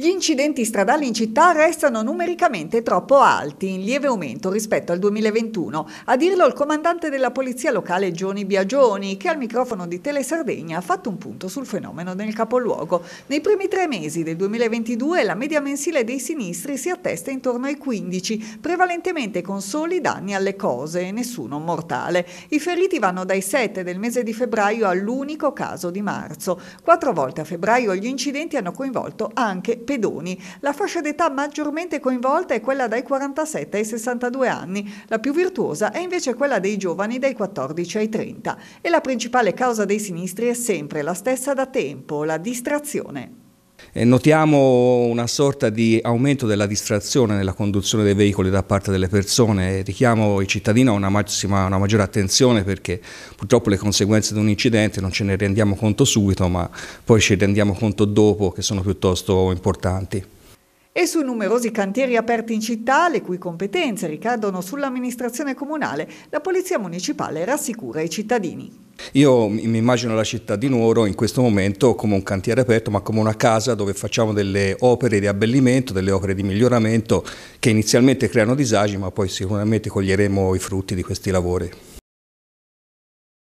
Gli incidenti stradali in città restano numericamente troppo alti, in lieve aumento rispetto al 2021, a dirlo il comandante della Polizia Locale Gioni Biagioni, che al microfono di Telesardegna ha fatto un punto sul fenomeno nel capoluogo. Nei primi tre mesi del 2022 la media mensile dei sinistri si attesta intorno ai 15, prevalentemente con soli danni alle cose e nessuno mortale. I feriti vanno dai 7 del mese di febbraio all'unico caso di marzo. Quattro volte a febbraio gli incidenti hanno coinvolto anche pedoni. La fascia d'età maggiormente coinvolta è quella dai 47 ai 62 anni, la più virtuosa è invece quella dei giovani dai 14 ai 30 e la principale causa dei sinistri è sempre la stessa da tempo, la distrazione. Eh, notiamo una sorta di aumento della distrazione nella conduzione dei veicoli da parte delle persone. Eh, richiamo i cittadini a una, massima, una maggiore attenzione perché purtroppo le conseguenze di un incidente non ce ne rendiamo conto subito, ma poi ci rendiamo conto dopo che sono piuttosto importanti. E sui numerosi cantieri aperti in città, le cui competenze ricadono sull'amministrazione comunale, la Polizia Municipale rassicura i cittadini. Io mi immagino la città di Nuoro in questo momento come un cantiere aperto, ma come una casa dove facciamo delle opere di abbellimento, delle opere di miglioramento che inizialmente creano disagi, ma poi sicuramente coglieremo i frutti di questi lavori.